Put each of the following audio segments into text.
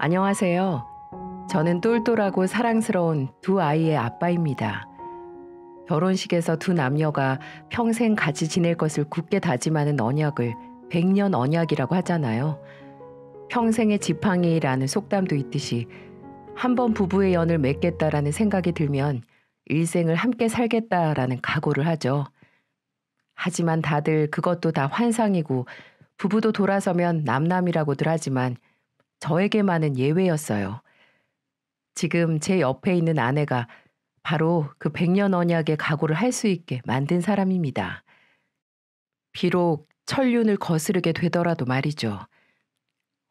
안녕하세요. 저는 똘똘하고 사랑스러운 두 아이의 아빠입니다. 결혼식에서 두 남녀가 평생 같이 지낼 것을 굳게 다짐하는 언약을 백년 언약이라고 하잖아요. 평생의 지팡이라는 속담도 있듯이 한번 부부의 연을 맺겠다라는 생각이 들면 일생을 함께 살겠다라는 각오를 하죠. 하지만 다들 그것도 다 환상이고 부부도 돌아서면 남남이라고들 하지만 저에게만은 예외였어요. 지금 제 옆에 있는 아내가 바로 그 백년 언약의 각오를 할 수 있게 만든 사람입니다. 비록 천륜을 거스르게 되더라도 말이죠.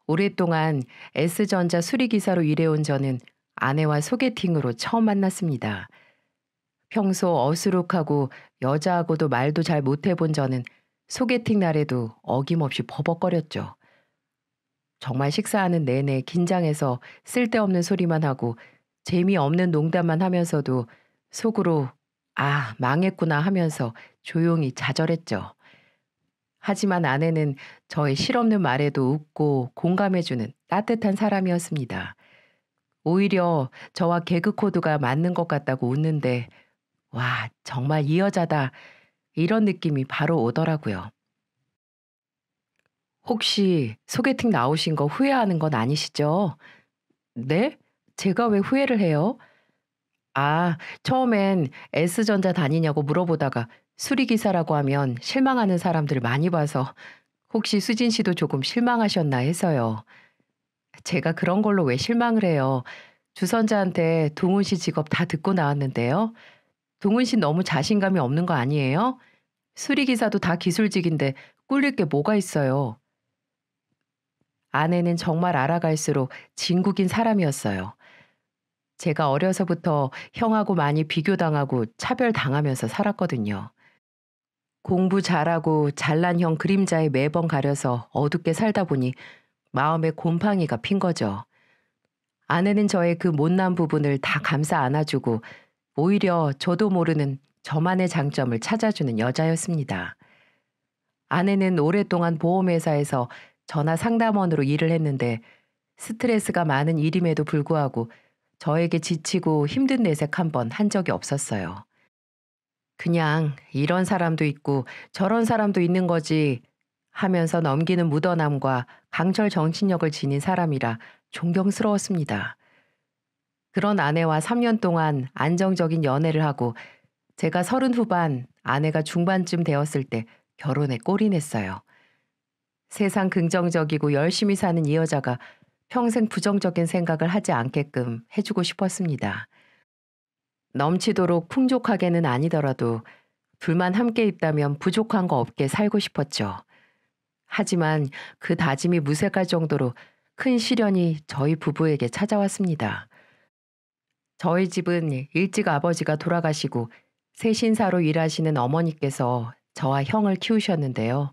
오랫동안 S전자 수리기사로 일해온 저는 아내와 소개팅으로 처음 만났습니다. 평소 어수룩하고 여자하고도 말도 잘 못해본 저는 소개팅 날에도 어김없이 버벅거렸죠. 정말 식사하는 내내 긴장해서 쓸데없는 소리만 하고 재미없는 농담만 하면서도 속으로 아, 망했구나 하면서 조용히 좌절했죠. 하지만 아내는 저의 실없는 말에도 웃고 공감해주는 따뜻한 사람이었습니다. 오히려 저와 개그 코드가 맞는 것 같다고 웃는데, 와, 정말 이 여자다. 이런 느낌이 바로 오더라고요. 혹시 소개팅 나오신 거 후회하는 건 아니시죠? 네? 제가 왜 후회를 해요? 아, 처음엔 S전자 다니냐고 물어보다가 수리기사라고 하면 실망하는 사람들 많이 봐서 혹시 수진 씨도 조금 실망하셨나 해서요. 제가 그런 걸로 왜 실망을 해요? 주선자한테 동훈 씨 직업 다 듣고 나왔는데요. 동훈 씨 너무 자신감이 없는 거 아니에요? 수리기사도 다 기술직인데 꿀릴 게 뭐가 있어요. 아내는 정말 알아갈수록 진국인 사람이었어요. 제가 어려서부터 형하고 많이 비교당하고 차별당하면서 살았거든요. 공부 잘하고 잘난 형 그림자에 매번 가려서 어둡게 살다 보니 마음에 곰팡이가 핀 거죠. 아내는 저의 그 못난 부분을 다 감싸 안아주고 오히려 저도 모르는 저만의 장점을 찾아주는 여자였습니다. 아내는 오랫동안 보험회사에서 전화 상담원으로 일을 했는데 스트레스가 많은 일임에도 불구하고 저에게 지치고 힘든 내색 한 번 한 적이 없었어요. 그냥 이런 사람도 있고 저런 사람도 있는 거지 하면서 넘기는 무던함과 강철 정신력을 지닌 사람이라 존경스러웠습니다. 그런 아내와 3년 동안 안정적인 연애를 하고 제가 서른 후반 아내가 중반쯤 되었을 때 결혼에 꼬리냈어요. 세상 긍정적이고 열심히 사는 이 여자가 평생 부정적인 생각을 하지 않게끔 해주고 싶었습니다. 넘치도록 풍족하게는 아니더라도 둘만 함께 있다면 부족한 거 없게 살고 싶었죠. 하지만 그 다짐이 무색할 정도로 큰 시련이 저희 부부에게 찾아왔습니다. 저희 집은 일찍 아버지가 돌아가시고 새신사로 일하시는 어머니께서 저와 형을 키우셨는데요.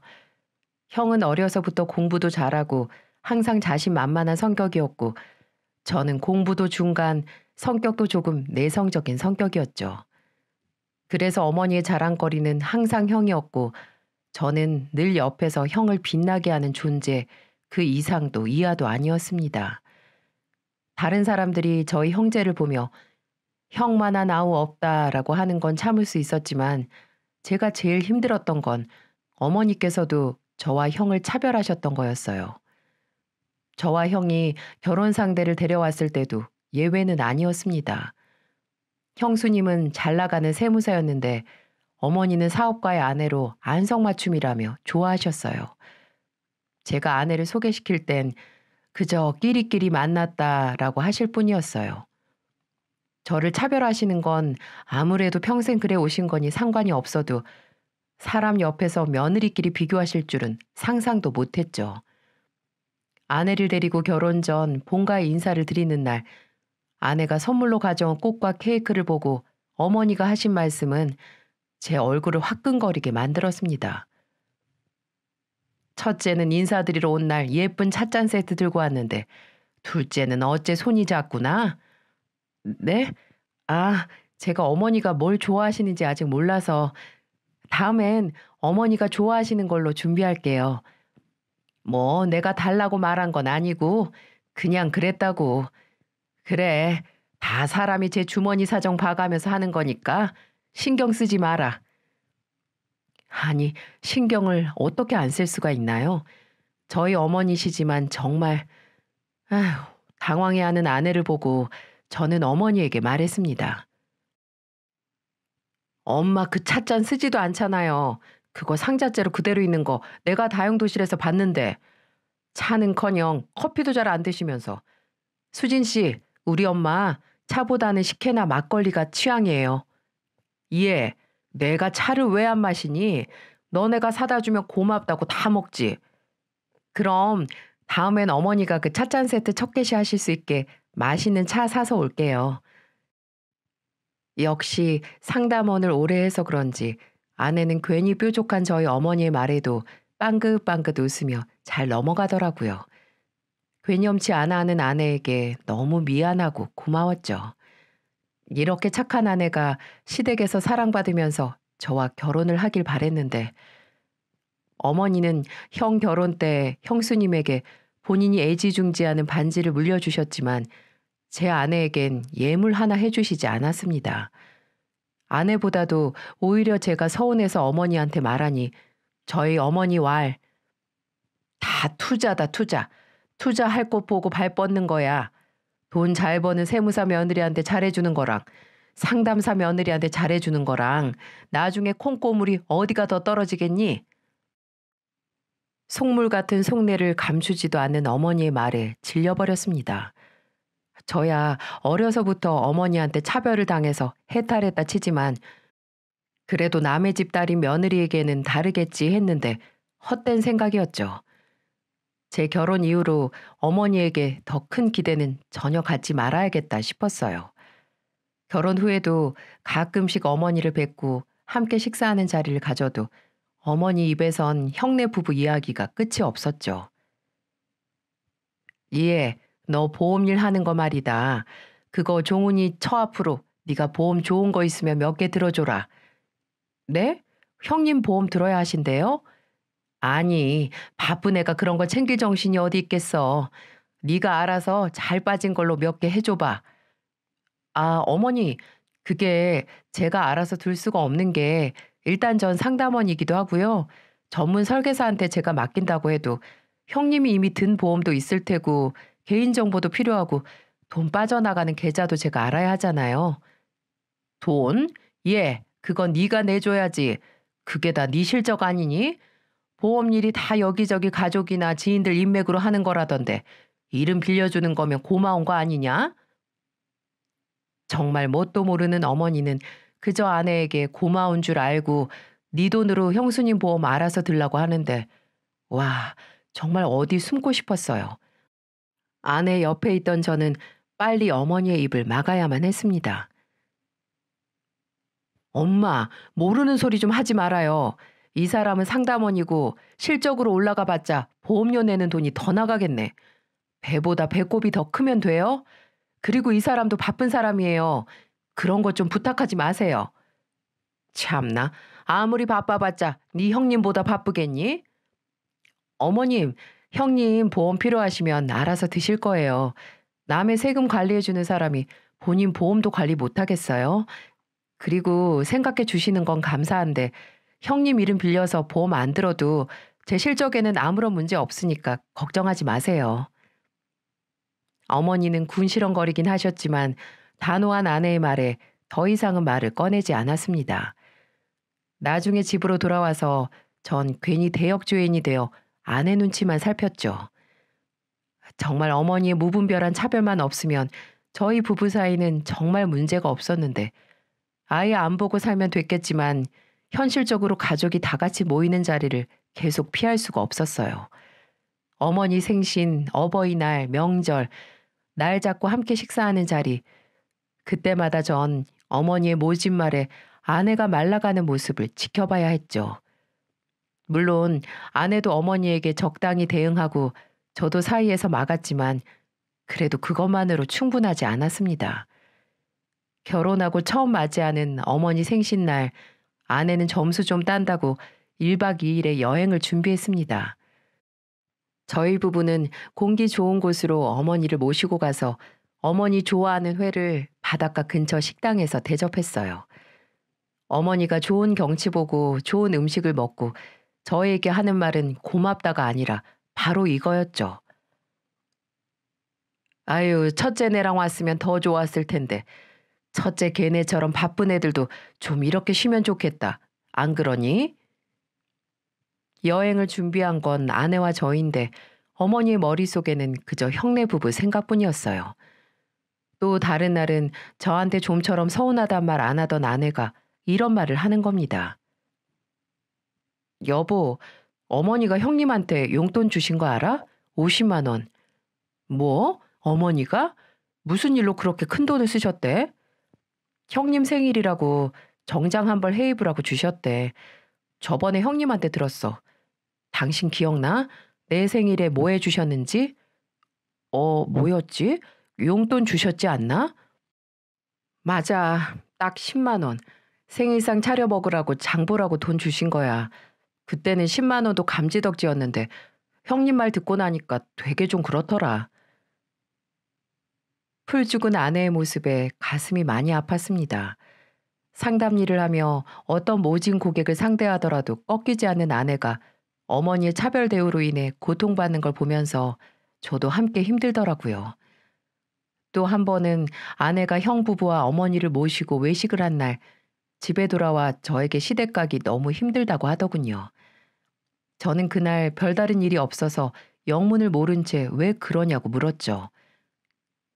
형은 어려서부터 공부도 잘하고 항상 자신만만한 성격이었고 저는 공부도 중간, 성격도 조금 내성적인 성격이었죠. 그래서 어머니의 자랑거리는 항상 형이었고 저는 늘 옆에서 형을 빛나게 하는 존재 그 이상도 이하도 아니었습니다. 다른 사람들이 저희 형제를 보며 형만한 아우 없다라고 하는 건 참을 수 있었지만 제가 제일 힘들었던 건 어머니께서도 저와 형을 차별하셨던 거였어요. 저와 형이 결혼 상대를 데려왔을 때도 예외는 아니었습니다. 형수님은 잘 나가는 세무사였는데 어머니는 사업가의 아내로 안성맞춤이라며 좋아하셨어요. 제가 아내를 소개시킬 땐 그저 끼리끼리 만났다라고 하실 뿐이었어요. 저를 차별하시는 건 아무래도 평생 그래 오신 거니 상관이 없어도 사람 옆에서 며느리끼리 비교하실 줄은 상상도 못했죠. 아내를 데리고 결혼 전 본가에 인사를 드리는 날 아내가 선물로 가져온 꽃과 케이크를 보고 어머니가 하신 말씀은 제 얼굴을 화끈거리게 만들었습니다. 첫째는 인사드리러 온 날 예쁜 찻잔 세트 들고 왔는데 둘째는 어째 손이 작구나? 네? 아, 제가 어머니가 뭘 좋아하시는지 아직 몰라서 다음엔 어머니가 좋아하시는 걸로 준비할게요. 뭐 내가 달라고 말한 건 아니고 그냥 그랬다고. 그래 다 사람이 제 주머니 사정 봐가면서 하는 거니까 신경 쓰지 마라. 아니 신경을 어떻게 안 쓸 수가 있나요? 저희 어머니시지만 정말 아휴 당황해하는 아내를 보고 저는 어머니에게 말했습니다. 엄마 그 찻잔 쓰지도 않잖아요. 그거 상자째로 그대로 있는 거 내가 다용도실에서 봤는데 차는커녕 커피도 잘 안 드시면서 수진 씨 우리 엄마 차보다는 식혜나 막걸리가 취향이에요. 예, 내가 차를 왜 안 마시니? 너네가 사다 주면 고맙다고 다 먹지. 그럼 다음엔 어머니가 그 찻잔 세트 첫 개시 하실 수 있게 맛있는 차 사서 올게요. 역시 상담원을 오래 해서 그런지 아내는 괜히 뾰족한 저희 어머니의 말에도 빵긋빵긋 웃으며 잘 넘어가더라고요. 괴념치 않아 하는 아내에게 너무 미안하고 고마웠죠. 이렇게 착한 아내가 시댁에서 사랑받으면서 저와 결혼을 하길 바랬는데 어머니는 형 결혼 때 형수님에게 본인이 애지중지하는 반지를 물려주셨지만 제 아내에겐 예물 하나 해주시지 않았습니다. 아내보다도 오히려 제가 서운해서 어머니한테 말하니 저희 어머니 왈 다 투자다 투자. 투자할 곳 보고 발 뻗는 거야. 돈 잘 버는 세무사 며느리한테 잘해주는 거랑 상담사 며느리한테 잘해주는 거랑 나중에 콩고물이 어디가 더 떨어지겠니? 속물 같은 속내를 감추지도 않는 어머니의 말에 질려버렸습니다. 저야 어려서부터 어머니한테 차별을 당해서 해탈했다 치지만 그래도 남의 집 딸인 며느리에게는 다르겠지 했는데 헛된 생각이었죠. 제 결혼 이후로 어머니에게 더 큰 기대는 전혀 갖지 말아야겠다 싶었어요. 결혼 후에도 가끔씩 어머니를 뵙고 함께 식사하는 자리를 가져도 어머니 입에선 형네 부부 이야기가 끝이 없었죠. 예, 너 보험일 하는 거 말이다. 그거 종훈이 처 앞으로 네가 보험 좋은 거 있으면 몇 개 들어줘라. 네? 형님 보험 들어야 하신대요? 아니, 바쁜 애가 그런 거 챙길 정신이 어디 있겠어. 네가 알아서 잘 빠진 걸로 몇 개 해줘봐. 아, 어머니, 그게 제가 알아서 둘 수가 없는 게 일단 전 상담원이기도 하고요. 전문 설계사한테 제가 맡긴다고 해도 형님이 이미 든 보험도 있을 테고 개인정보도 필요하고 돈 빠져나가는 계좌도 제가 알아야 하잖아요. 돈? 예, 그건 네가 내줘야지. 그게 다 네 실적 아니니? 보험 일이 다 여기저기 가족이나 지인들 인맥으로 하는 거라던데 이름 빌려주는 거면 고마운 거 아니냐? 정말 뭣도 모르는 어머니는 그저 아내에게 고마운 줄 알고 네 돈으로 형수님 보험 알아서 들라고 하는데 와 정말 어디 숨고 싶었어요. 아내 옆에 있던 저는 빨리 어머니의 입을 막아야만 했습니다. 엄마, 모르는 소리 좀 하지 말아요. 이 사람은 상담원이고 실적으로 올라가 봤자 보험료 내는 돈이 더 나가겠네. 배보다 배꼽이 더 크면 돼요? 그리고 이 사람도 바쁜 사람이에요. 그런 것 좀 부탁하지 마세요. 참나, 아무리 바빠봤자 네 형님보다 바쁘겠니? 어머님, 형님 보험 필요하시면 알아서 드실 거예요. 남의 세금 관리해주는 사람이 본인 보험도 관리 못하겠어요? 그리고 생각해 주시는 건 감사한데 형님 이름 빌려서 보험 안 들어도 제 실적에는 아무런 문제 없으니까 걱정하지 마세요. 어머니는 군시렁거리긴 하셨지만 단호한 아내의 말에 더 이상은 말을 꺼내지 않았습니다. 나중에 집으로 돌아와서 전 괜히 대역주인이 되어 아내 눈치만 살폈죠. 정말 어머니의 무분별한 차별만 없으면 저희 부부 사이는 정말 문제가 없었는데 아예 안 보고 살면 됐겠지만 현실적으로 가족이 다 같이 모이는 자리를 계속 피할 수가 없었어요. 어머니 생신, 어버이날, 명절, 날 잡고 함께 식사하는 자리. 그때마다 전 어머니의 모진말에 아내가 말라가는 모습을 지켜봐야 했죠. 물론 아내도 어머니에게 적당히 대응하고 저도 사이에서 막았지만 그래도 그것만으로 충분하지 않았습니다. 결혼하고 처음 맞이하는 어머니 생신날 아내는 점수 좀 딴다고 1박 2일의 여행을 준비했습니다. 저희 부부는 공기 좋은 곳으로 어머니를 모시고 가서 어머니 좋아하는 회를 바닷가 근처 식당에서 대접했어요. 어머니가 좋은 경치 보고 좋은 음식을 먹고 저에게 하는 말은 고맙다가 아니라 바로 이거였죠. 아유, 첫째 네랑 왔으면 더 좋았을 텐데. 첫째 걔네처럼 바쁜 애들도 좀 이렇게 쉬면 좋겠다. 안 그러니? 여행을 준비한 건 아내와 저인데 어머니의 머릿속에는 그저 형네 부부 생각뿐이었어요. 또 다른 날은 저한테 좀처럼 서운하단 말 안 하던 아내가 이런 말을 하는 겁니다. 여보, 어머니가 형님한테 용돈 주신 거 알아? 50만 원. 뭐? 어머니가? 무슨 일로 그렇게 큰 돈을 쓰셨대? 형님 생일이라고 정장 한 벌 해입으라고 주셨대. 저번에 형님한테 들었어. 당신 기억나? 내 생일에 뭐 해주셨는지? 어, 뭐였지? 용돈 주셨지 않나? 맞아. 딱 10만원. 생일상 차려 먹으라고 장보라고 돈 주신 거야. 그때는 10만 원도 감지덕지였는데 형님 말 듣고 나니까 되게 좀 그렇더라. 풀 죽은 아내의 모습에 가슴이 많이 아팠습니다. 상담 일을 하며 어떤 모진 고객을 상대하더라도 꺾이지 않는 아내가 어머니의 차별 대우로 인해 고통받는 걸 보면서 저도 함께 힘들더라고요. 또 한 번은 아내가 형 부부와 어머니를 모시고 외식을 한 날 집에 돌아와 저에게 시댁 가기 너무 힘들다고 하더군요. 저는 그날 별다른 일이 없어서 영문을 모른 채 왜 그러냐고 물었죠.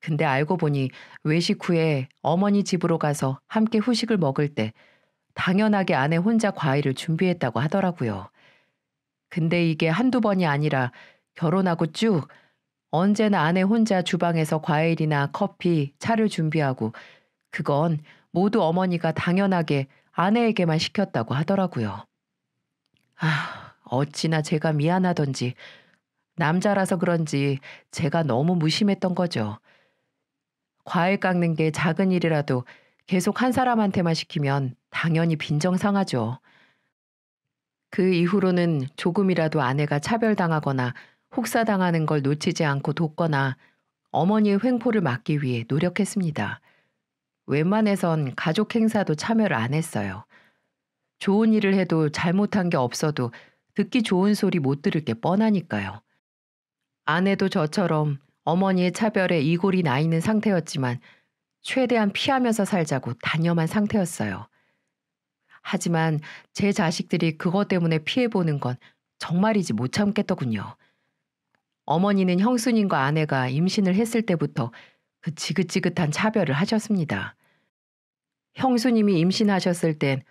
근데 알고 보니 외식 후에 어머니 집으로 가서 함께 후식을 먹을 때 당연하게 아내 혼자 과일을 준비했다고 하더라고요. 근데 이게 한두 번이 아니라 결혼하고 쭉 언제나 아내 혼자 주방에서 과일이나 커피, 차를 준비하고 그건 모두 어머니가 당연하게 아내에게만 시켰다고 하더라고요. 아, 어찌나 제가 미안하던지 남자라서 그런지 제가 너무 무심했던 거죠. 과일 깎는 게 작은 일이라도 계속 한 사람한테만 시키면 당연히 빈정상하죠. 그 이후로는 조금이라도 아내가 차별당하거나 혹사당하는 걸 놓치지 않고 돕거나 어머니의 횡포를 막기 위해 노력했습니다. 웬만해선 가족 행사도 참여를 안 했어요. 좋은 일을 해도 잘못한 게 없어도 듣기 좋은 소리 못 들을 게 뻔하니까요. 아내도 저처럼 어머니의 차별에 이골이 나 있는 상태였지만 최대한 피하면서 살자고 단념한 상태였어요. 하지만 제 자식들이 그것 때문에 피해보는 건 정말이지 못 참겠더군요. 어머니는 형수님과 아내가 임신을 했을 때부터 그 지긋지긋한 차별을 하셨습니다. 형수님이 임신하셨을 땐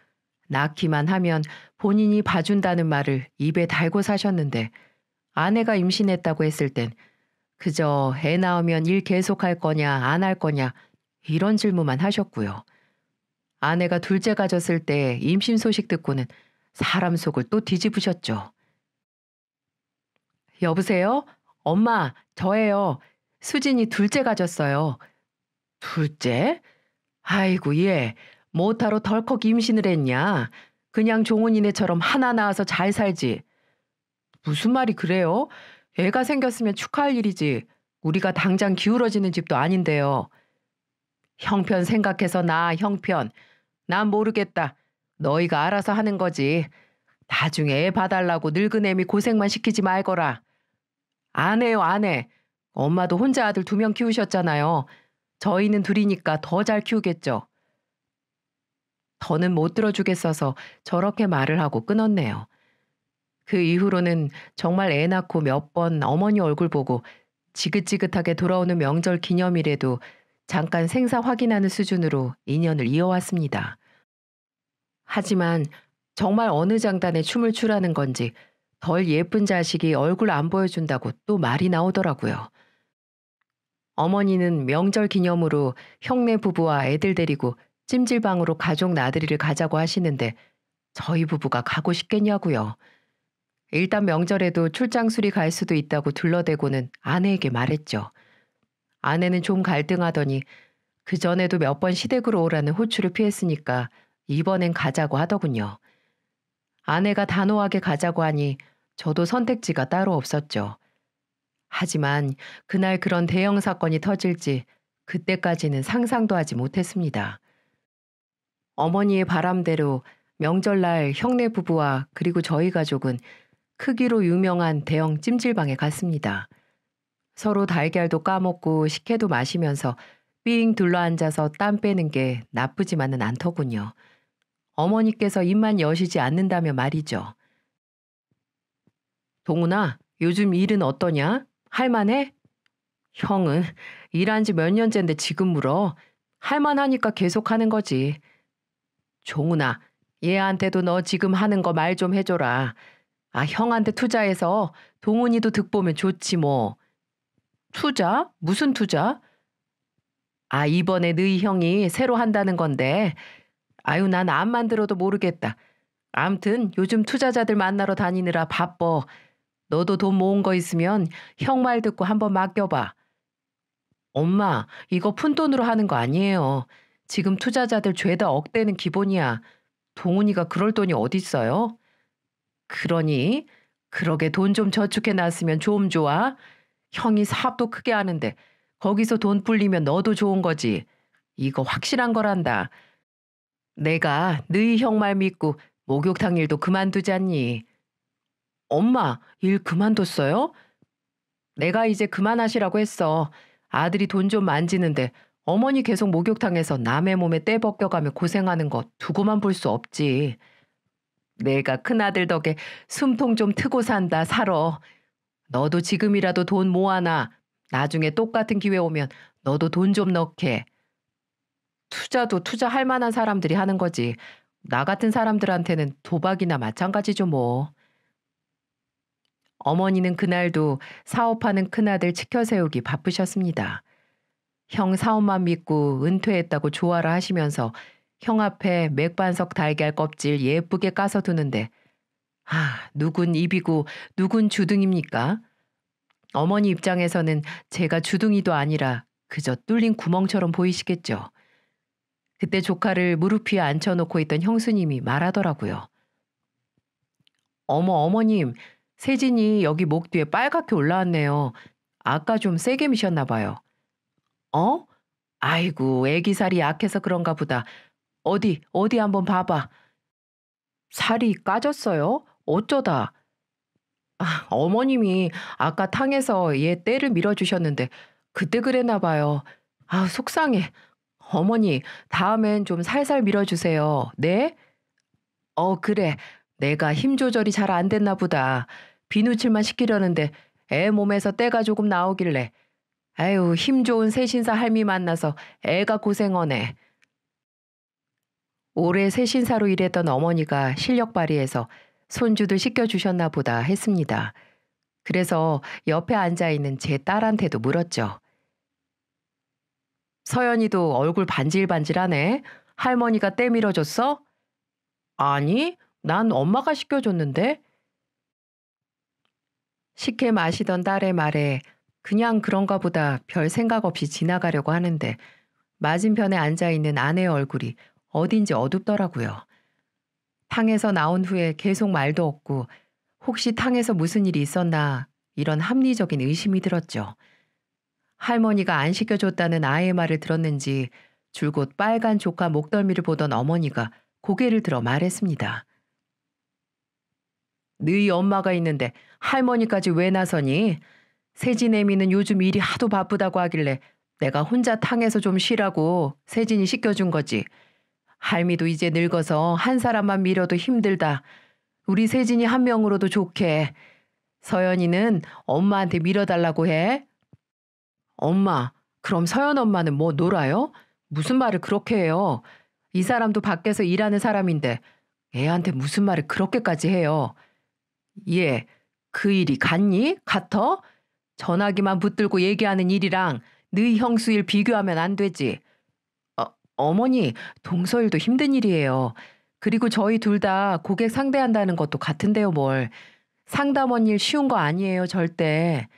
낳기만 하면 본인이 봐준다는 말을 입에 달고 사셨는데 아내가 임신했다고 했을 땐 그저 애 낳으면 일 계속할 거냐 안 할 거냐 이런 질문만 하셨고요. 아내가 둘째 가졌을 때 임신 소식 듣고는 사람 속을 또 뒤집으셨죠. 여보세요? 엄마, 저예요. 수진이 둘째 가졌어요. 둘째? 아이고, 예. 못하러 덜컥 임신을 했냐. 그냥 종훈이네처럼 하나 낳아서 잘 살지. 무슨 말이 그래요? 애가 생겼으면 축하할 일이지. 우리가 당장 기울어지는 집도 아닌데요. 형편 생각해서 나 형편. 난 모르겠다. 너희가 알아서 하는 거지. 나중에 애 봐달라고 늙은 애미 고생만 시키지 말거라. 안 해요 안 해. 엄마도 혼자 아들 두 명 키우셨잖아요. 저희는 둘이니까 더 잘 키우겠죠. 더는 못 들어주겠어서 저렇게 말을 하고 끊었네요. 그 이후로는 정말 애 낳고 몇 번 어머니 얼굴 보고 지긋지긋하게 돌아오는 명절 기념일에도 잠깐 생사 확인하는 수준으로 인연을 이어왔습니다. 하지만 정말 어느 장단에 춤을 추라는 건지 덜 예쁜 자식이 얼굴 안 보여준다고 또 말이 나오더라고요. 어머니는 명절 기념으로 형네 부부와 애들 데리고 찜질방으로 가족 나들이를 가자고 하시는데 저희 부부가 가고 싶겠냐고요. 일단 명절에도 출장 수리 갈 수도 있다고 둘러대고는 아내에게 말했죠. 아내는 좀 갈등하더니 그 전에도 몇 번 시댁으로 오라는 호출을 피했으니까 이번엔 가자고 하더군요. 아내가 단호하게 가자고 하니 저도 선택지가 따로 없었죠. 하지만 그날 그런 대형 사건이 터질지 그때까지는 상상도 하지 못했습니다. 어머니의 바람대로 명절날 형네 부부와 그리고 저희 가족은 크기로 유명한 대형 찜질방에 갔습니다. 서로 달걀도 까먹고 식혜도 마시면서 삥 둘러앉아서 땀 빼는 게 나쁘지만은 않더군요. 어머니께서 입만 여시지 않는다며 말이죠. 동훈아, 요즘 일은 어떠냐? 할만해? 형은 일한 지 몇 년째인데 지금 물어. 할만하니까 계속 하는 거지. 종훈아, 얘한테도 너 지금 하는 거 말 좀 해줘라. 아, 형한테 투자해서 동훈이도 득보면 좋지 뭐. 투자? 무슨 투자? 아, 이번에 너희 형이 새로 한다는 건데. 아유, 난 안 만들어도 모르겠다. 암튼 요즘 투자자들 만나러 다니느라 바빠. 너도 돈 모은 거 있으면 형 말 듣고 한번 맡겨봐. 엄마, 이거 푼돈으로 하는 거 아니에요. 지금 투자자들 죄다 억대는 기본이야. 동훈이가 그럴 돈이 어딨어요? 그러니 그러게 돈 좀 저축해 놨으면 좀 좋아. 형이 사업도 크게 하는데 거기서 돈 불리면 너도 좋은 거지. 이거 확실한 거란다. 내가 너희 형 말 믿고 목욕탕 일도 그만두잖니. 엄마, 일 그만뒀어요? 내가 이제 그만하시라고 했어. 아들이 돈 좀 만지는데 어머니 계속 목욕탕에서 남의 몸에 떼벗겨가며 고생하는 것 두고만 볼 수 없지. 내가 큰아들 덕에 숨통 좀 트고 산다 살어. 너도 지금이라도 돈 모아놔. 나중에 똑같은 기회 오면 너도 돈 좀 넣게. 투자도 투자할 만한 사람들이 하는 거지. 나 같은 사람들한테는 도박이나 마찬가지죠 뭐. 어머니는 그날도 사업하는 큰아들 치켜세우기 바쁘셨습니다. 형 사업만 믿고 은퇴했다고 조화를 하시면서 형 앞에 맥반석 달걀 껍질 예쁘게 까서 두는데 아, 누군 입이고 누군 주둥입니까? 어머니 입장에서는 제가 주둥이도 아니라 그저 뚫린 구멍처럼 보이시겠죠. 그때 조카를 무릎 위에 앉혀놓고 있던 형수님이 말하더라고요. 어머 어머님, 세진이 여기 목 뒤에 빨갛게 올라왔네요. 아까 좀 세게 미셨나 봐요. 어? 아이고, 애기 살이 약해서 그런가 보다. 어디, 어디 한번 봐봐. 살이 까졌어요? 어쩌다? 아, 어머님이 아까 탕에서 얘 때를 밀어주셨는데 그때 그랬나 봐요. 아, 속상해. 어머니, 다음엔 좀 살살 밀어주세요. 네? 어, 그래. 내가 힘 조절이 잘 안 됐나 보다. 비누칠만 시키려는데 애 몸에서 때가 조금 나오길래 아유, 힘 좋은 새신사 할미 만나서 애가 고생하네. 올해 새신사로 일했던 어머니가 실력 발휘해서 손주들 시켜주셨나 보다 했습니다. 그래서 옆에 앉아있는 제 딸한테도 물었죠. 서연이도 얼굴 반질반질하네. 할머니가 때밀어줬어? 아니, 난 엄마가 시켜줬는데. 식혜 마시던 딸의 말에 그냥 그런가 보다 별 생각 없이 지나가려고 하는데 맞은편에 앉아 있는 아내의 얼굴이 어딘지 어둡더라고요. 탕에서 나온 후에 계속 말도 없고 혹시 탕에서 무슨 일이 있었나 이런 합리적인 의심이 들었죠. 할머니가 안 시켜줬다는 아이의 말을 들었는지 줄곧 빨간 조카 목덜미를 보던 어머니가 고개를 들어 말했습니다. 너희 네 엄마가 있는데 할머니까지 왜 나서니? 세진애미는 요즘 일이 하도 바쁘다고 하길래 내가 혼자 탕에서 좀 쉬라고 세진이 시켜준 거지. 할미도 이제 늙어서 한 사람만 밀어도 힘들다. 우리 세진이 한 명으로도 좋게. 서연이는 엄마한테 밀어달라고 해. 엄마, 그럼 서연 엄마는 뭐 놀아요? 무슨 말을 그렇게 해요? 이 사람도 밖에서 일하는 사람인데 애한테 무슨 말을 그렇게까지 해요? 예, 그 일이 같니? 같어? 전화기만 붙들고 얘기하는 일이랑 너희 형수일 비교하면 안 되지. 어, 어머니, 동서일도 힘든 일이에요. 그리고 저희 둘 다 고객 상대한다는 것도 같은데요, 뭘. 상담원 일 쉬운 거 아니에요, 절대.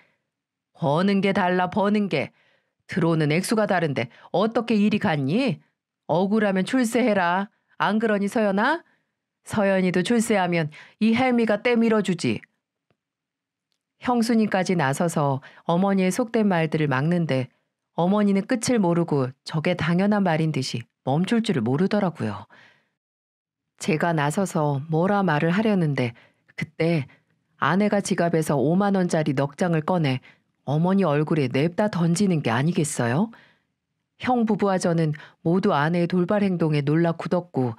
버는 게 달라, 버는 게. 들어오는 액수가 다른데 어떻게 일이 갔니? 억울하면 출세해라. 안 그러니 서연아? 서연이도 출세하면 이헬미가 떼밀어주지. 형수님까지 나서서 어머니의 속된 말들을 막는데 어머니는 끝을 모르고 저게 당연한 말인 듯이 멈출 줄을 모르더라고요. 제가 나서서 뭐라 말을 하려는데 그때 아내가 지갑에서 5만 원짜리 넉 장을 꺼내 어머니 얼굴에 냅다 던지는 게 아니겠어요? 형 부부와 저는 모두 아내의 돌발 행동에 놀라 굳었고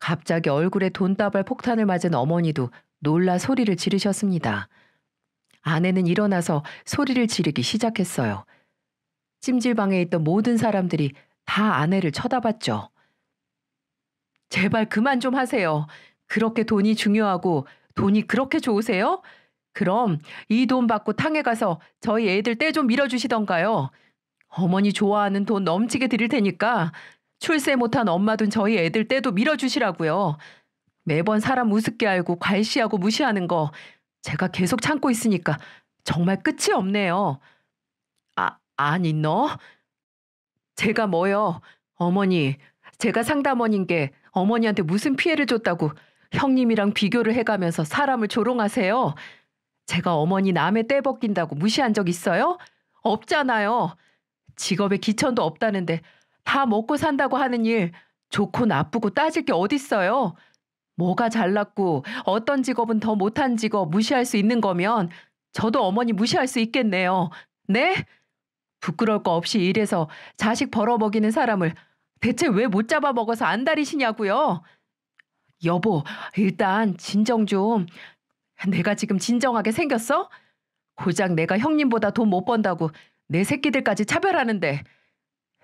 갑자기 얼굴에 돈다발 폭탄을 맞은 어머니도 놀라 소리를 지르셨습니다. 아내는 일어나서 소리를 지르기 시작했어요. 찜질방에 있던 모든 사람들이 다 아내를 쳐다봤죠. 제발 그만 좀 하세요. 그렇게 돈이 중요하고 돈이 그렇게 좋으세요? 그럼 이 돈 받고 탕에 가서 저희 애들 떼좀 밀어주시던가요. 어머니 좋아하는 돈 넘치게 드릴 테니까 출세 못한 엄마 돈 저희 애들 떼도 밀어주시라고요. 매번 사람 우습게 알고 괄시하고 무시하는 거 제가 계속 참고 있으니까 정말 끝이 없네요. 아, 아니 너? 제가 뭐요? 어머니, 제가 상담원인 게 어머니한테 무슨 피해를 줬다고 형님이랑 비교를 해가면서 사람을 조롱하세요? 제가 어머니 남의 떼벗긴다고 무시한 적 있어요? 없잖아요. 직업에 기천도 없다는데 다 먹고 산다고 하는 일 좋고 나쁘고 따질 게 어딨어요? 뭐가 잘났고 어떤 직업은 더 못한 직업 무시할 수 있는 거면 저도 어머니 무시할 수 있겠네요. 네? 부끄러울 거 없이 일해서 자식 벌어먹이는 사람을 대체 왜 못 잡아먹어서 안달이시냐고요? 여보, 일단 진정 좀. 내가 지금 진정하게 생겼어? 고작 내가 형님보다 돈 못 번다고 내 새끼들까지 차별하는데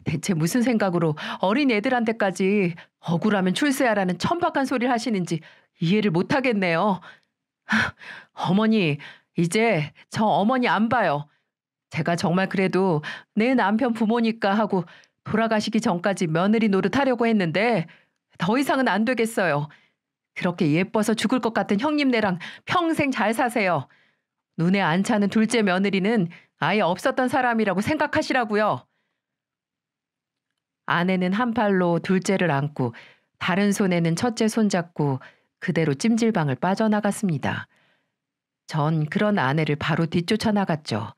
대체 무슨 생각으로 어린 애들한테까지 억울하면 출세하라는 천박한 소리를 하시는지 이해를 못하겠네요. 어머니, 이제 저 어머니 안 봐요. 제가 정말 그래도 내 남편 부모니까 하고 돌아가시기 전까지 며느리 노릇하려고 했는데 더 이상은 안 되겠어요. 그렇게 예뻐서 죽을 것 같은 형님네랑 평생 잘 사세요. 눈에 안 차는 둘째 며느리는 아예 없었던 사람이라고 생각하시라고요. 아내는 한 팔로 둘째를 안고 다른 손에는 첫째 손잡고 그대로 찜질방을 빠져나갔습니다. 전 그런 아내를 바로 뒤쫓아 나갔죠.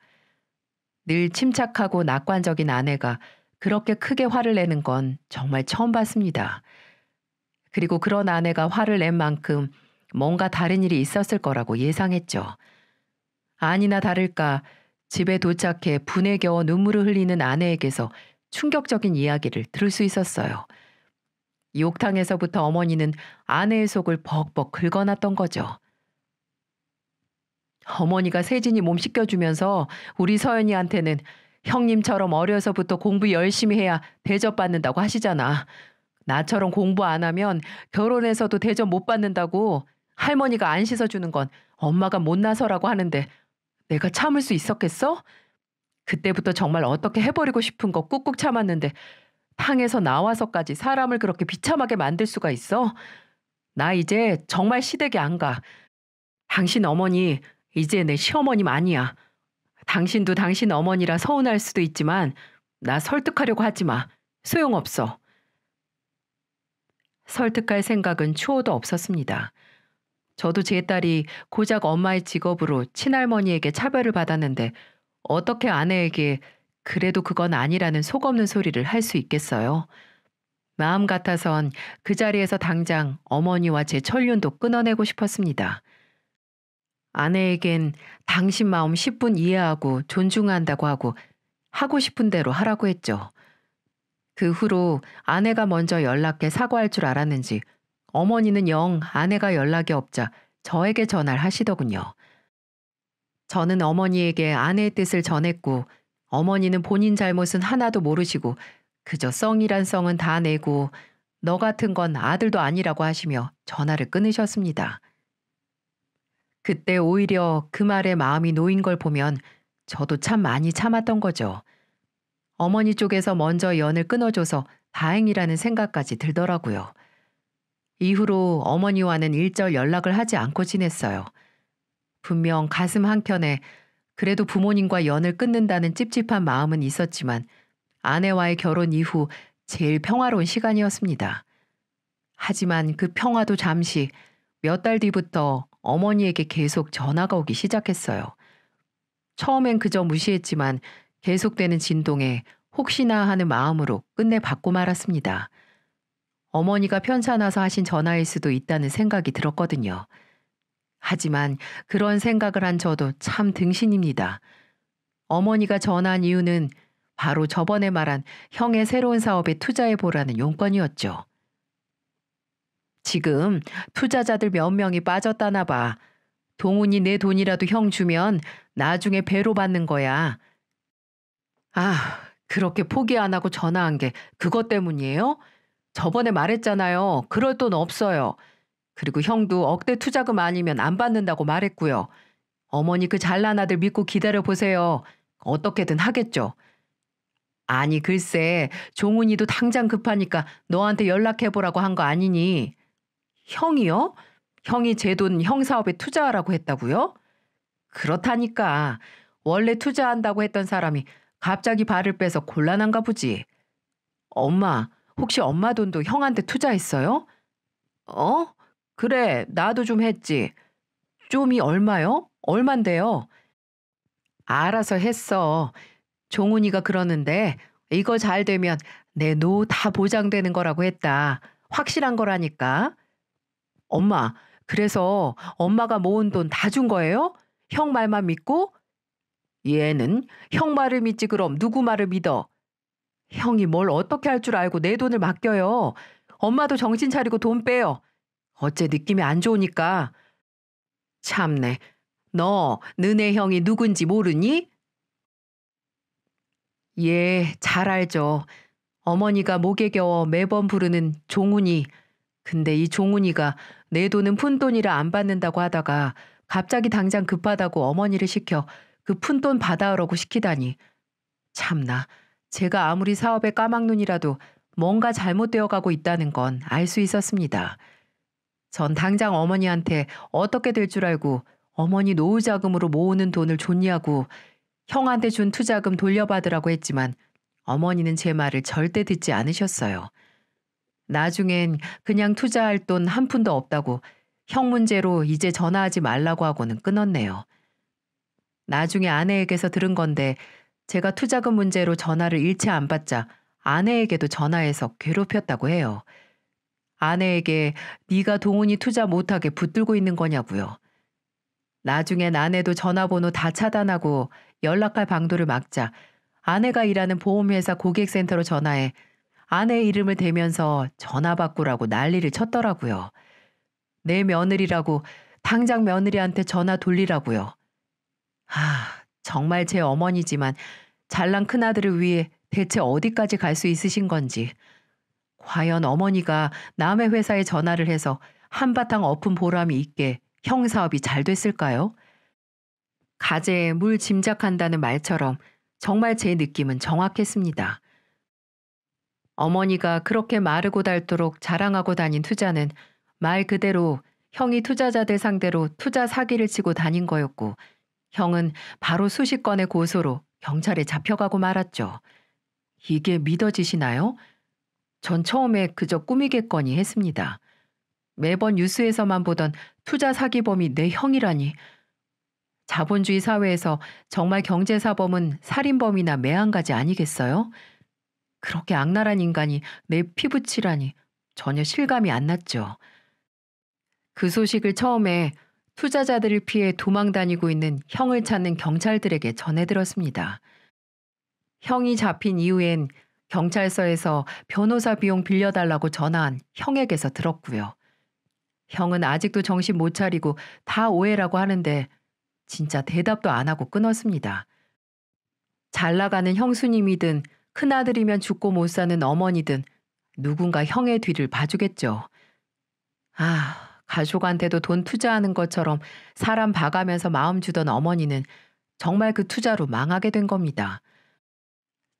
늘 침착하고 낙관적인 아내가 그렇게 크게 화를 내는 건 정말 처음 봤습니다. 그리고 그런 아내가 화를 낸 만큼 뭔가 다른 일이 있었을 거라고 예상했죠. 아니나 다를까 집에 도착해 분에 겨워 눈물을 흘리는 아내에게서 충격적인 이야기를 들을 수 있었어요. 이 옥탕에서부터 어머니는 아내의 속을 벅벅 긁어놨던 거죠. 어머니가 세진이 몸 씻겨주면서 우리 서연이한테는 형님처럼 어려서부터 공부 열심히 해야 대접받는다고 하시잖아. 나처럼 공부 안 하면 결혼해서도 대접 못 받는다고 할머니가 안 씻어주는 건 엄마가 못 나서라고 하는데 내가 참을 수 있었겠어? 그때부터 정말 어떻게 해버리고 싶은 거 꾹꾹 참았는데 탕에서 나와서까지 사람을 그렇게 비참하게 만들 수가 있어? 나 이제 정말 시댁에 안 가. 당신 어머니 이제 내 시어머님 아니야. 당신도 당신 어머니라 서운할 수도 있지만 나 설득하려고 하지 마. 소용없어. 설득할 생각은 추호도 없었습니다. 저도 제 딸이 고작 엄마의 직업으로 친할머니에게 차별을 받았는데 어떻게 아내에게 그래도 그건 아니라는 속 없는 소리를 할 수 있겠어요. 마음 같아선 그 자리에서 당장 어머니와 제 철륜도 끊어내고 싶었습니다. 아내에겐 당신 마음 10분 이해하고 존중한다고 하고 하고 싶은 대로 하라고 했죠. 그 후로 아내가 먼저 연락해 사과할 줄 알았는지 어머니는 영 아내가 연락이 없자 저에게 전화를 하시더군요. 저는 어머니에게 아내의 뜻을 전했고 어머니는 본인 잘못은 하나도 모르시고 그저 썽이란 썽은 다 내고 너 같은 건 아들도 아니라고 하시며 전화를 끊으셨습니다. 그때 오히려 그 말에 마음이 놓인 걸 보면 저도 참 많이 참았던 거죠. 어머니 쪽에서 먼저 연을 끊어줘서 다행이라는 생각까지 들더라고요. 이후로 어머니와는 일절 연락을 하지 않고 지냈어요. 분명 가슴 한켠에 그래도 부모님과 연을 끊는다는 찝찝한 마음은 있었지만 아내와의 결혼 이후 제일 평화로운 시간이었습니다. 하지만 그 평화도 잠시 몇 달 뒤부터 어머니에게 계속 전화가 오기 시작했어요. 처음엔 그저 무시했지만 계속되는 진동에 혹시나 하는 마음으로 끝내 받고 말았습니다. 어머니가 편찮아서 하신 전화일 수도 있다는 생각이 들었거든요. 하지만 그런 생각을 한 저도 참 등신입니다. 어머니가 전한 이유는 바로 저번에 말한 형의 새로운 사업에 투자해보라는 용건이었죠. 지금 투자자들 몇 명이 빠졌다나 봐. 동훈이 내 돈이라도 형 주면 나중에 배로 받는 거야. 아, 그렇게 포기 안 하고 전화한 게 그것 때문이에요? 저번에 말했잖아요. 그럴 돈 없어요. 그리고 형도 억대 투자금 아니면 안 받는다고 말했고요. 어머니 그 잘난 아들 믿고 기다려 보세요. 어떻게든 하겠죠. 아니 글쎄 종훈이도 당장 급하니까 너한테 연락해보라고 한 거 아니니. 형이요? 형이 제 돈 형 사업에 투자하라고 했다고요? 그렇다니까. 원래 투자한다고 했던 사람이 갑자기 발을 빼서 곤란한가 보지. 엄마, 혹시 엄마 돈도 형한테 투자했어요? 어? 그래, 나도 좀 했지. 좀이 얼마요? 얼만데요? 알아서 했어. 종훈이가 그러는데 이거 잘 되면 내 노후 다 보장되는 거라고 했다. 확실한 거라니까. 엄마, 그래서 엄마가 모은 돈 다 준 거예요? 형 말만 믿고? 얘는 형 말을 믿지 그럼 누구 말을 믿어? 형이 뭘 어떻게 할 줄 알고 내 돈을 맡겨요. 엄마도 정신 차리고 돈 빼요. 어째 느낌이 안 좋으니까. 참내, 너 너네 형이 누군지 모르니? 예, 잘 알죠. 어머니가 목에 겨워 매번 부르는 종훈이. 근데 이 종훈이가 내 돈은 푼돈이라 안 받는다고 하다가 갑자기 당장 급하다고 어머니를 시켜 그 푼돈 받아오라고 시키다니. 참나, 제가 아무리 사업에 까막눈이라도 뭔가 잘못되어 가고 있다는 건 알 수 있었습니다. 전 당장 어머니한테 어떻게 될 줄 알고 어머니 노후 자금으로 모으는 돈을 줬냐고 형한테 준 투자금 돌려받으라고 했지만 어머니는 제 말을 절대 듣지 않으셨어요. 나중엔 그냥 투자할 돈 한 푼도 없다고 형 문제로 이제 전화하지 말라고 하고는 끊었네요. 나중에 아내에게서 들은 건데 제가 투자금 문제로 전화를 일체 안 받자 아내에게도 전화해서 괴롭혔다고 해요. 아내에게 네가 동훈이 투자 못하게 붙들고 있는 거냐고요. 나중엔 아내도 전화번호 다 차단하고 연락할 방도를 막자 아내가 일하는 보험회사 고객센터로 전화해 아내 이름을 대면서 전화 바꾸라고 난리를 쳤더라고요. 내 며느리라고 당장 며느리한테 전화 돌리라고요. 아, 정말 제 어머니지만 잘난 큰아들을 위해 대체 어디까지 갈 수 있으신 건지. 과연 어머니가 남의 회사에 전화를 해서 한바탕 엎은 보람이 있게 형 사업이 잘 됐을까요? 가재에 물 짐작한다는 말처럼 정말 제 느낌은 정확했습니다. 어머니가 그렇게 마르고 닳도록 자랑하고 다닌 투자는 말 그대로 형이 투자자들 상대로 투자 사기를 치고 다닌 거였고 형은 바로 수십 건의 고소로 경찰에 잡혀가고 말았죠. 이게 믿어지시나요? 전 처음에 그저 꾸미겠거니 했습니다. 매번 뉴스에서만 보던 투자 사기범이 내 형이라니. 자본주의 사회에서 정말 경제사범은 살인범이나 매한가지 아니겠어요? 그렇게 악랄한 인간이 내피붙이라니 전혀 실감이 안 났죠. 그 소식을 처음에 투자자들을 피해 도망 다니고 있는 형을 찾는 경찰들에게 전해들었습니다. 형이 잡힌 이후엔 경찰서에서 변호사 비용 빌려달라고 전화한 형에게서 들었고요. 형은 아직도 정신 못 차리고 다 오해라고 하는데 진짜 대답도 안 하고 끊었습니다. 잘 나가는 형수님이든 큰아들이면 죽고 못 사는 어머니든 누군가 형의 뒤를 봐주겠죠. 아, 가족한테도 돈 투자하는 것처럼 사람 봐가면서 마음 주던 어머니는 정말 그 투자로 망하게 된 겁니다.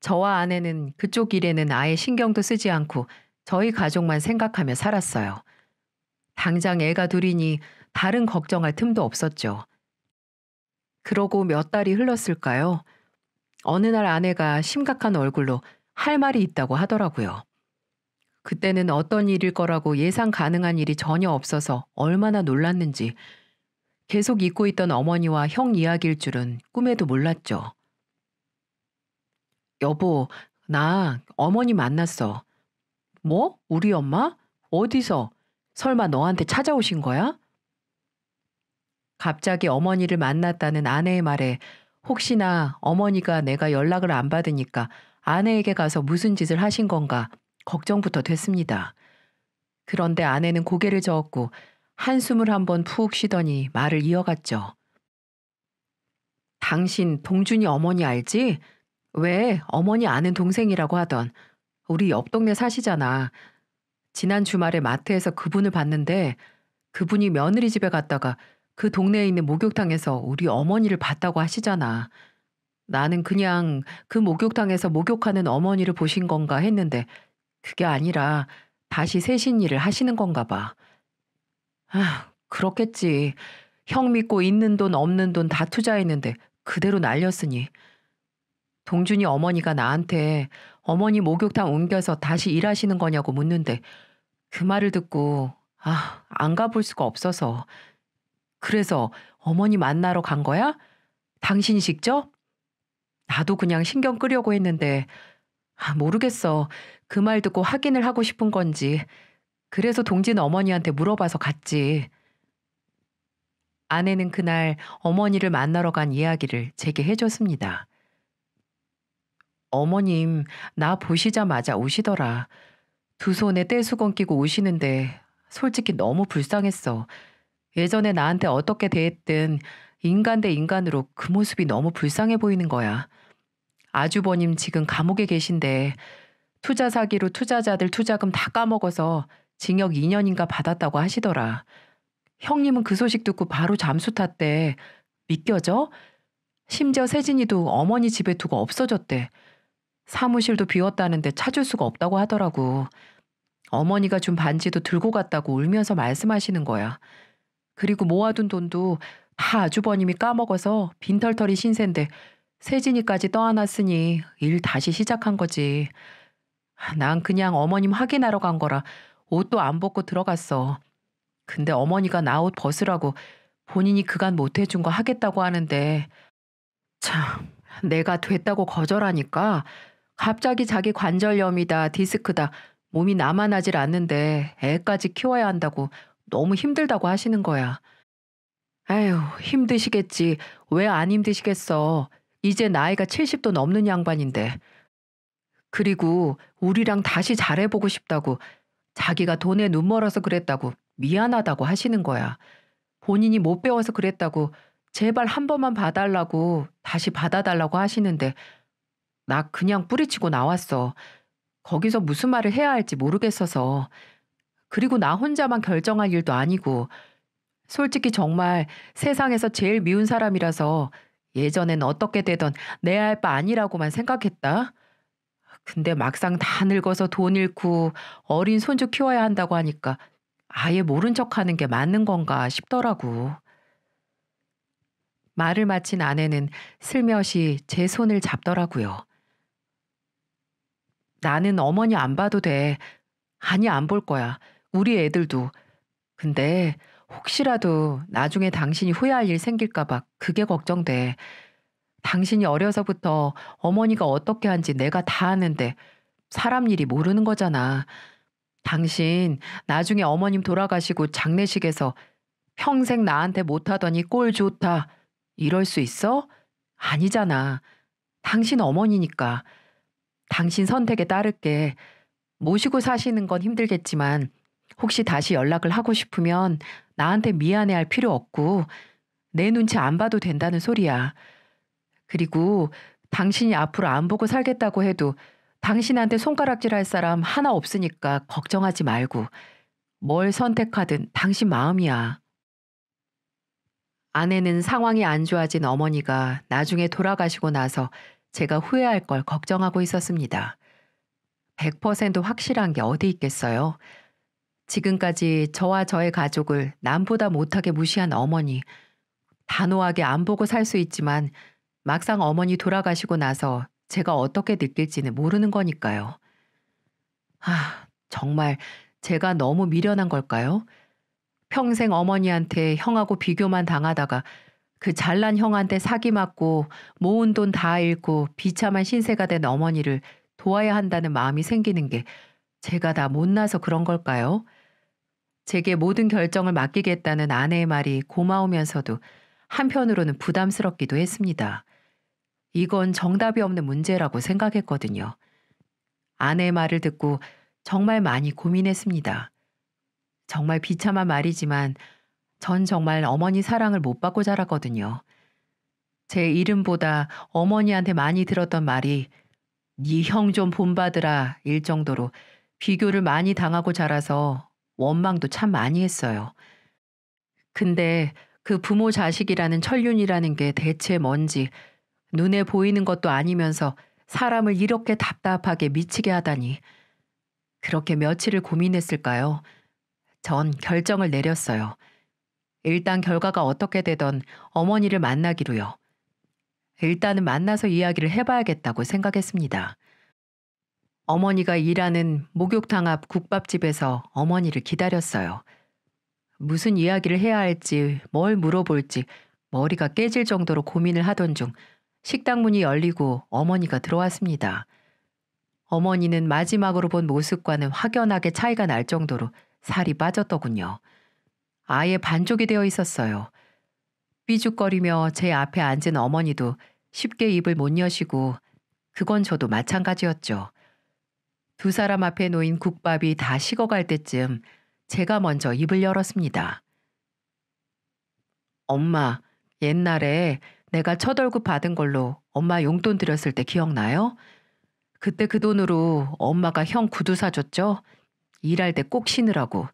저와 아내는 그쪽 일에는 아예 신경도 쓰지 않고 저희 가족만 생각하며 살았어요. 당장 애가 둘이니 다른 걱정할 틈도 없었죠. 그러고 몇 달이 흘렀을까요? 어느 날 아내가 심각한 얼굴로 할 말이 있다고 하더라고요. 그때는 어떤 일일 거라고 예상 가능한 일이 전혀 없어서 얼마나 놀랐는지 계속 잊고 있던 어머니와 형 이야기일 줄은 꿈에도 몰랐죠. 여보, 나 어머니 만났어. 뭐? 우리 엄마? 어디서? 설마 너한테 찾아오신 거야? 갑자기 어머니를 만났다는 아내의 말에 혹시나 어머니가 내가 연락을 안 받으니까 아내에게 가서 무슨 짓을 하신 건가 걱정부터 됐습니다. 그런데 아내는 고개를 저었고 한숨을 한번 푹 쉬더니 말을 이어갔죠. 당신 동준이 어머니 알지? 왜 어머니 아는 동생이라고 하던 우리 옆 동네 사시잖아. 지난 주말에 마트에서 그분을 봤는데 그분이 며느리 집에 갔다가 그 동네에 있는 목욕탕에서 우리 어머니를 봤다고 하시잖아. 나는 그냥 그 목욕탕에서 목욕하는 어머니를 보신 건가 했는데 그게 아니라 다시 세신 일을 하시는 건가 봐. 아, 그렇겠지. 형 믿고 있는 돈 없는 돈 다 투자했는데 그대로 날렸으니. 동준이 어머니가 나한테 어머니 목욕탕 옮겨서 다시 일하시는 거냐고 묻는데 그 말을 듣고 아, 안 가볼 수가 없어서. 그래서 어머니 만나러 간 거야? 당신이 직접? 나도 그냥 신경 끄려고 했는데 아, 모르겠어. 그 말 듣고 확인을 하고 싶은 건지. 그래서 동진 어머니한테 물어봐서 갔지. 아내는 그날 어머니를 만나러 간 이야기를 제게 해줬습니다. 어머님, 나 보시자마자 오시더라두 손에 떼수건 끼고 오시는데 솔직히 너무 불쌍했어. 예전에 나한테 어떻게 대했든 인간 대 인간으로 그 모습이 너무 불쌍해 보이는 거야. 아주버님 지금 감옥에 계신데 투자 사기로 투자자들 투자금 다 까먹어서 징역 2년인가 받았다고 하시더라. 형님은 그 소식 듣고 바로 잠수 탔대. 믿겨져? 심지어 세진이도 어머니 집에 두고 없어졌대. 사무실도 비웠다는데 찾을 수가 없다고 하더라고. 어머니가 준 반지도 들고 갔다고 울면서 말씀하시는 거야. 그리고 모아둔 돈도 다 아주버님이 까먹어서 빈털털이 신세인데 세진이까지 떠안았으니 일 다시 시작한 거지. 난 그냥 어머님 확인하러 간 거라 옷도 안 벗고 들어갔어. 근데 어머니가 나 옷 벗으라고 본인이 그간 못 해준 거 하겠다고 하는데 참 내가 됐다고 거절하니까 갑자기 자기 관절염이다, 디스크다, 몸이 남아나질 않는데 애까지 키워야 한다고 너무 힘들다고 하시는 거야. 에휴, 힘드시겠지. 왜 안 힘드시겠어. 이제 나이가 70도 넘는 양반인데. 그리고 우리랑 다시 잘해보고 싶다고 자기가 돈에 눈멀어서 그랬다고 미안하다고 하시는 거야. 본인이 못 배워서 그랬다고 제발 한 번만 봐달라고 다시 받아달라고 하시는데 나 그냥 뿌리치고 나왔어. 거기서 무슨 말을 해야 할지 모르겠어서. 그리고 나 혼자만 결정할 일도 아니고. 솔직히 정말 세상에서 제일 미운 사람이라서 예전엔 어떻게 되던 내 알 바 아니라고만 생각했다. 근데 막상 다 늙어서 돈 잃고 어린 손주 키워야 한다고 하니까 아예 모른 척 하는 게 맞는 건가 싶더라고. 말을 마친 아내는 슬며시 제 손을 잡더라고요. 나는 어머니 안 봐도 돼. 아니, 안 볼 거야. 우리 애들도. 근데 혹시라도 나중에 당신이 후회할 일 생길까봐 그게 걱정돼. 당신이 어려서부터 어머니가 어떻게 한지 내가 다 아는데 사람 일이 모르는 거잖아. 당신 나중에 어머님 돌아가시고 장례식에서 평생 나한테 못하더니 꼴 좋다. 이럴 수 있어? 아니잖아. 당신 어머니니까. 당신 선택에 따를게. 모시고 사시는 건 힘들겠지만 혹시 다시 연락을 하고 싶으면 나한테 미안해할 필요 없고 내 눈치 안 봐도 된다는 소리야. 그리고 당신이 앞으로 안 보고 살겠다고 해도 당신한테 손가락질 할 사람 하나 없으니까 걱정하지 말고 뭘 선택하든 당신 마음이야. 아내는 상황이 안 좋아진 어머니가 나중에 돌아가시고 나서 제가 후회할 걸 걱정하고 있었습니다. 100% 확실한 게 어디 있겠어요? 지금까지 저와 저의 가족을 남보다 못하게 무시한 어머니, 단호하게 안 보고 살 수 있지만 막상 어머니 돌아가시고 나서 제가 어떻게 느낄지는 모르는 거니까요. 아, 정말 제가 너무 미련한 걸까요? 평생 어머니한테 형하고 비교만 당하다가 그 잘난 형한테 사기 맞고 모은 돈 다 잃고 비참한 신세가 된 어머니를 도와야 한다는 마음이 생기는 게 제가 다 못나서 그런 걸까요? 제게 모든 결정을 맡기겠다는 아내의 말이 고마우면서도 한편으로는 부담스럽기도 했습니다. 이건 정답이 없는 문제라고 생각했거든요. 아내의 말을 듣고 정말 많이 고민했습니다. 정말 비참한 말이지만 전 정말 어머니 사랑을 못 받고 자랐거든요. 제 이름보다 어머니한테 많이 들었던 말이 네 형 좀 본받으라 일 정도로 비교를 많이 당하고 자라서 원망도 참 많이 했어요. 근데 그 부모 자식이라는 천륜이라는 게 대체 뭔지 눈에 보이는 것도 아니면서 사람을 이렇게 답답하게 미치게 하다니 그렇게 며칠을 고민했을까요? 전 결정을 내렸어요. 일단 결과가 어떻게 되던 어머니를 만나기로요. 일단은 만나서 이야기를 해봐야겠다고 생각했습니다. 어머니가 일하는 목욕탕 앞 국밥집에서 어머니를 기다렸어요. 무슨 이야기를 해야 할지 뭘 물어볼지 머리가 깨질 정도로 고민을 하던 중 식당 문이 열리고 어머니가 들어왔습니다. 어머니는 마지막으로 본 모습과는 확연하게 차이가 날 정도로 살이 빠졌더군요. 아예 반쪽이 되어 있었어요. 삐죽거리며 제 앞에 앉은 어머니도 쉽게 입을 못 여시고 그건 저도 마찬가지였죠. 두 사람 앞에 놓인 국밥이 다 식어갈 때쯤 제가 먼저 입을 열었습니다. 엄마, 옛날에 내가 첫월급 받은 걸로 엄마 용돈 드렸을 때 기억나요? 그때 그 돈으로 엄마가 형 구두 사줬죠? 일할 때 꼭 신으라고.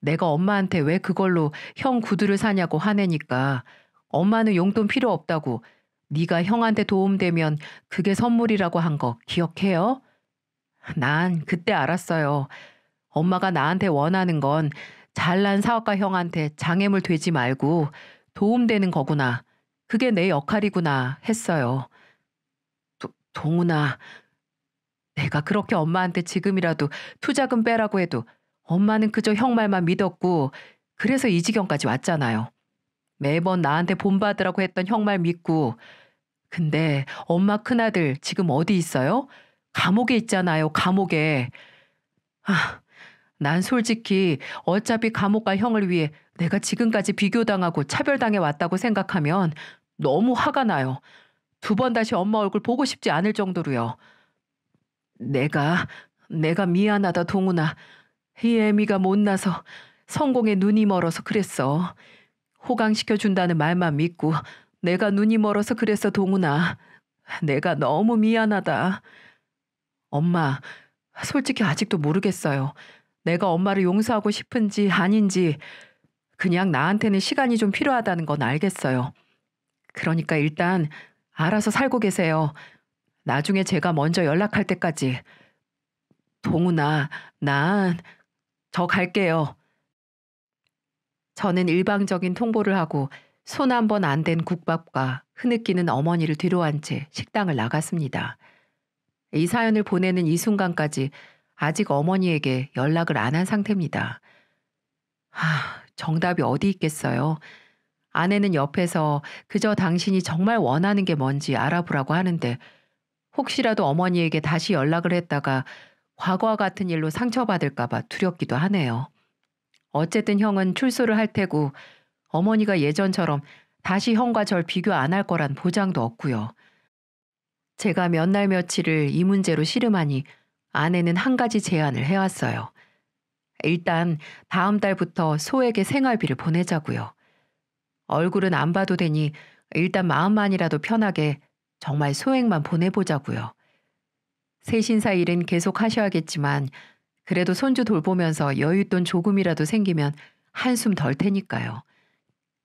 내가 엄마한테 왜 그걸로 형 구두를 사냐고 화내니까 엄마는 용돈 필요 없다고 네가 형한테 도움되면 그게 선물이라고 한 거 기억해요? 난 그때 알았어요. 엄마가 나한테 원하는 건 잘난 사업가 형한테 장애물 되지 말고 도움되는 거구나. 그게 내 역할이구나 했어요. 도, 동훈아, 내가 그렇게 엄마한테 지금이라도 투자금 빼라고 해도 엄마는 그저 형 말만 믿었고 그래서 이 지경까지 왔잖아요. 매번 나한테 본받으라고 했던 형 말 믿고 근데 엄마 큰아들 지금 어디 있어요? 감옥에 있잖아요. 감옥에. 아, 난 솔직히 어차피 감옥 과 형을 위해 내가 지금까지 비교당하고 차별당해 왔다고 생각하면 너무 화가 나요. 두 번 다시 엄마 얼굴 보고 싶지 않을 정도로요. 내가 내가 미안하다 동훈아. 이 애미가 못나서 성공에 눈이 멀어서 그랬어. 호강시켜 준다는 말만 믿고 내가 눈이 멀어서 그랬어 동훈아. 내가 너무 미안하다. 엄마, 솔직히 아직도 모르겠어요. 내가 엄마를 용서하고 싶은지 아닌지 그냥 나한테는 시간이 좀 필요하다는 건 알겠어요. 그러니까 일단 알아서 살고 계세요. 나중에 제가 먼저 연락할 때까지. 동훈아, 난... 저 갈게요. 저는 일방적인 통보를 하고 손 한 번 안 댄 국밥과 흐느끼는 어머니를 뒤로 한채 식당을 나갔습니다. 이 사연을 보내는 이 순간까지 아직 어머니에게 연락을 안 한 상태입니다. 하, 정답이 어디 있겠어요. 아내는 옆에서 그저 당신이 정말 원하는 게 뭔지 알아보라고 하는데 혹시라도 어머니에게 다시 연락을 했다가 과거와 같은 일로 상처받을까봐 두렵기도 하네요. 어쨌든 형은 출소를 할 테고 어머니가 예전처럼 다시 형과 절 비교 안 할 거란 보장도 없고요. 제가 몇 날 며칠을 이 문제로 씨름하니 아내는 한 가지 제안을 해왔어요. 일단 다음 달부터 소에게 생활비를 보내자고요. 얼굴은 안 봐도 되니 일단 마음만이라도 편하게 정말 소액만 보내보자고요. 세 신사 일은 계속 하셔야겠지만 그래도 손주 돌보면서 여윳돈 조금이라도 생기면 한숨 덜 테니까요.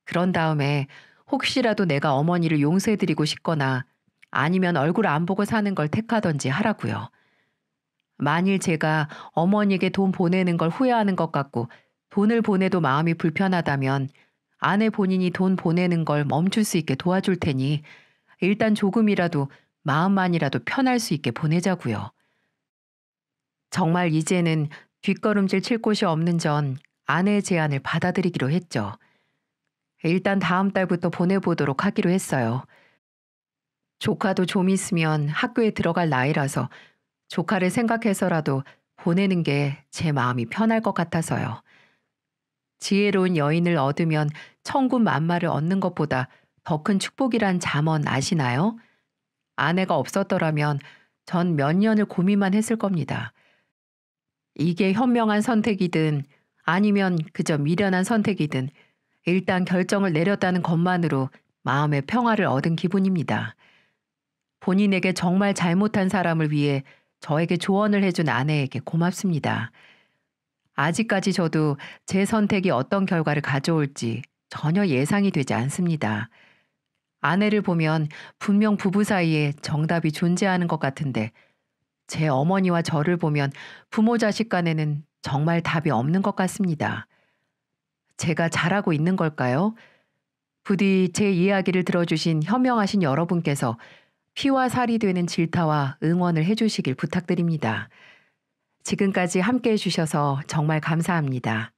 그런 다음에 혹시라도 내가 어머니를 용서해드리고 싶거나 아니면 얼굴 안 보고 사는 걸 택하던지 하라고요. 만일 제가 어머니에게 돈 보내는 걸 후회하는 것 같고 돈을 보내도 마음이 불편하다면 아내 본인이 돈 보내는 걸 멈출 수 있게 도와줄 테니 일단 조금이라도 마음만이라도 편할 수 있게 보내자고요. 정말 이제는 뒷걸음질 칠 곳이 없는 전 아내의 제안을 받아들이기로 했죠. 일단 다음 달부터 보내보도록 하기로 했어요. 조카도 좀 있으면 학교에 들어갈 나이라서 조카를 생각해서라도 보내는 게 제 마음이 편할 것 같아서요. 지혜로운 여인을 얻으면 천군 만마를 얻는 것보다 더 큰 축복이란 잠언 아시나요? 아내가 없었더라면 전 몇 년을 고민만 했을 겁니다. 이게 현명한 선택이든 아니면 그저 미련한 선택이든 일단 결정을 내렸다는 것만으로 마음의 평화를 얻은 기분입니다. 본인에게 정말 잘못한 사람을 위해 저에게 조언을 해준 아내에게 고맙습니다. 아직까지 저도 제 선택이 어떤 결과를 가져올지 전혀 예상이 되지 않습니다. 아내를 보면 분명 부부 사이에 정답이 존재하는 것 같은데 제 어머니와 저를 보면 부모 자식 간에는 정말 답이 없는 것 같습니다. 제가 잘하고 있는 걸까요? 부디 제 이야기를 들어주신 현명하신 여러분께서 피와 살이 되는 질타와 응원을 해주시길 부탁드립니다. 지금까지 함께 해주셔서 정말 감사합니다.